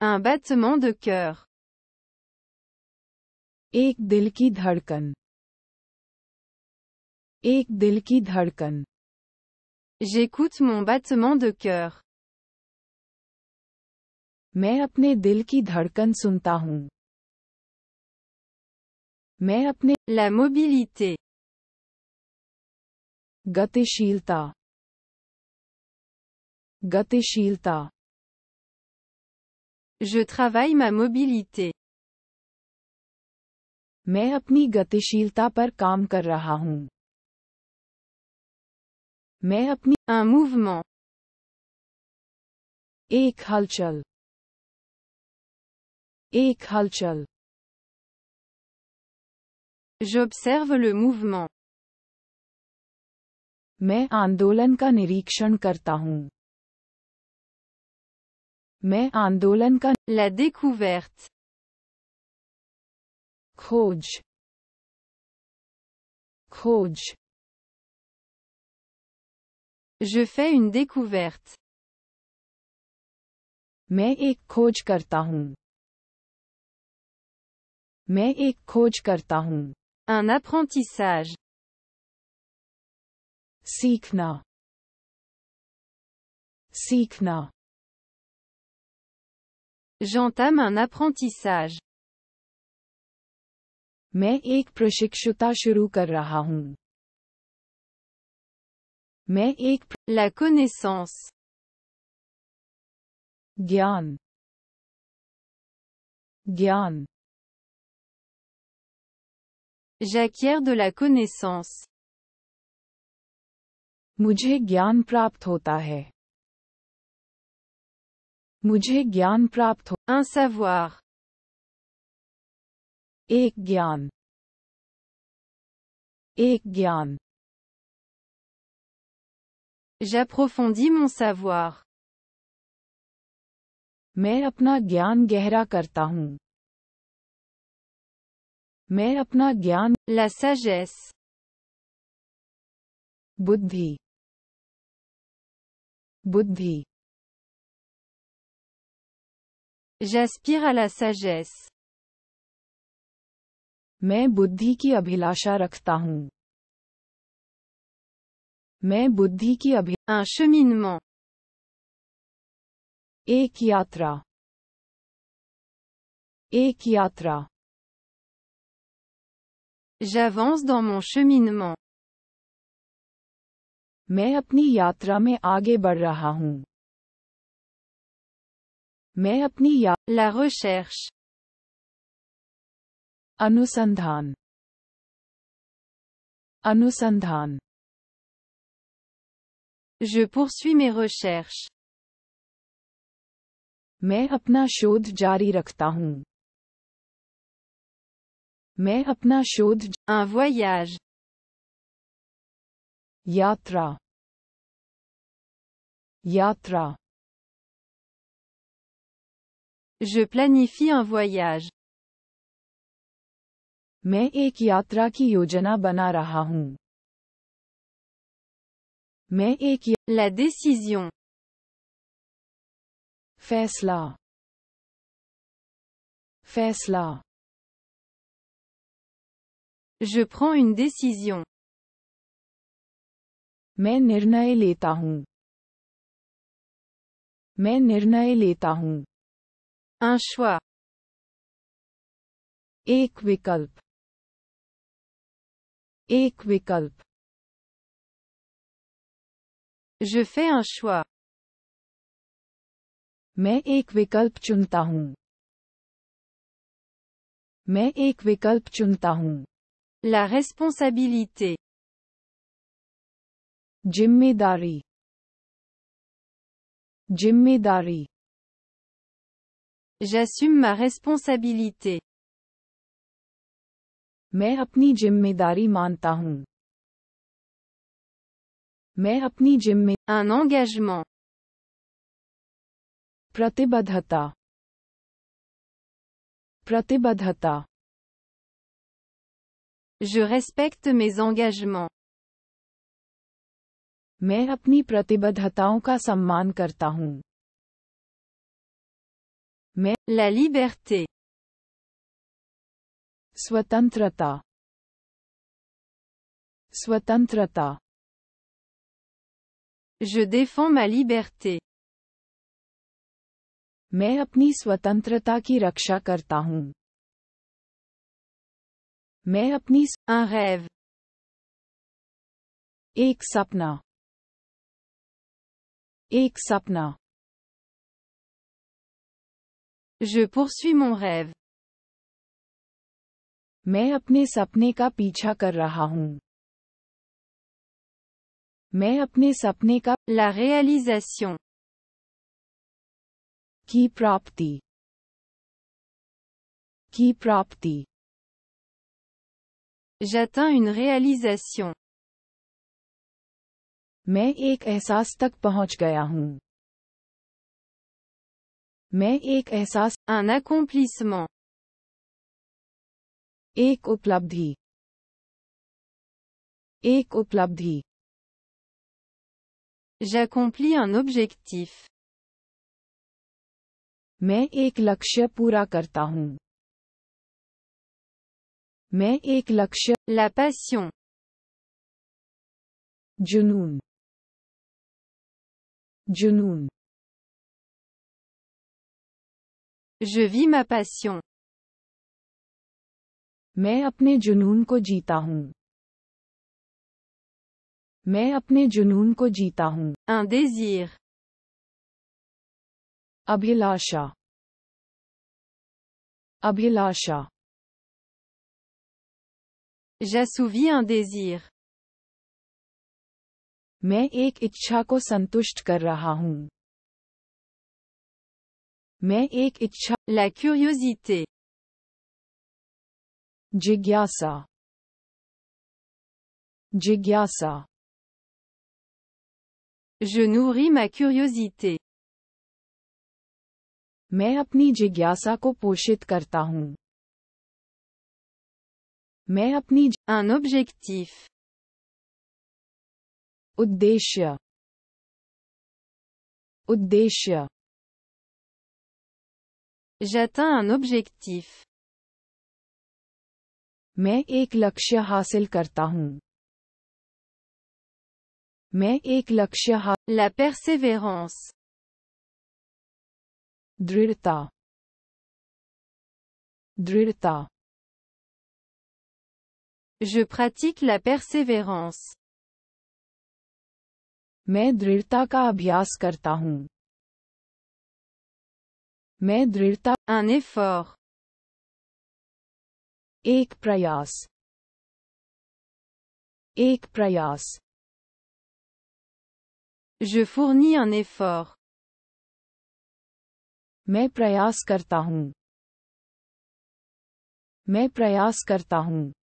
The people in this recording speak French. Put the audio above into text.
Un battement de cœur. Ek dil ki Ek dil ki J'écoute mon battement de cœur. Me apne dil ki dhadkan Me hoon. Main apne la mobilité. gote Shilta. Je travaille ma mobilité. मैं अपनी गतिशीलता पर काम un mouvement एक हलचल एक J'observe le mouvement मैं आंदोलन का mais la découverte खोज je fais une découverte mais एक खोज करता mais मैं एक un apprentissage Sikna. J'entame un apprentissage. मैं एक प्रशिक्षुता शुरू कर रहा हूं. मैं एक La connaissance. ज्ञान ज्ञान J'acquiers de la connaissance. मुझे ज्ञान प्राप्त होता है un savoir. Ek gyan. Ek gyan. J'approfondis mon savoir. mais apna gyan gehra karta apna gyan. La sagesse. Buddhi. Buddhi. J'aspire à la sagesse. मैं बुद्धि की अभिलाषा रखता हूँ मैं बुद्धि की अभिलाषा एक यात्रा एक यात्रा J'avance dans mon cheminement. मैं अपनी यात्रा में आगे बढ़ रहा हूँ मैं अपनी या लागो शेर्ष अनुसंधान अनुसंधान Je poursuis mes recherches. मैं अपना शोध जारी रखता हूँ मैं अपना शोध Un voyage. यात्रा यात्रा Je planifie un voyage. मैं एक यात्रा की योजना बना रहा हूं. मैं एक La décision. फैसला फैसला Je prends une décision. मैं निर्णय लेता हूं. मैं निर्णय लेता हूं un choix ek je fais un choix Me ek vikalp chunta hu main La responsabilité. Jimmy Dari. la responsabilité J'assume ma responsabilité. मैं अपनी जिम्मेदारी मानता हूँ मैं अपनी जिम्मे Un engagement. प्रतिबद्धता प्रतिबद्धता Je respecte mes engagements. मैं अपनी प्रतिबद्धताओं का सम्मान करता हूँ mais la liberté soit Svatantrata Je défends ma liberté. Mais apnis soit un tratat qui apnis un rêve. Et que ça Je poursuis mon rêve. मैं अपने सपने का पीछा कर रहा हूँ मैं अपने सपने का La réalisation की प्राप्ति की प्राप्ति J'atteins une réalisation मैं एक एहसास तक पहुँच गया हूँ Mais un accomplissement एक उपलब्धि J'accomplis un objectif Mais एक pour पूरा करता Mais La passion जुनून जुनून Je vis ma passion. मैं अपने जुनून को जीता हूँ मैं अपने जुनून को जीता हूँ Un désir. अभिलाषा अभिलाषा J'assouvis un désir. मैं एक इच्छा को संतुष्ट कर रहा हूँ Mais ek la curiosité. Jégiasa. Jégiasa. Je nourris ma curiosité. Mais apni jigyasa ko pochit karta hun. Mais apni un objectif. Uddeshya. Uddeshya. J'atteins un objectif. मैं एक लक्ष्य हासिल करता हूं मैं एक लक्ष्य La persévérance. दृढ़ता दृढ़ता Je pratique la persévérance. मैं दृढ़ता का अभ्यास करता हूं मैं दृढ़ता un effort एक प्रयास एक प्रयास Je fournis un effort. मैं प्रयास करता हूँ मैं प्रयास करता हूँ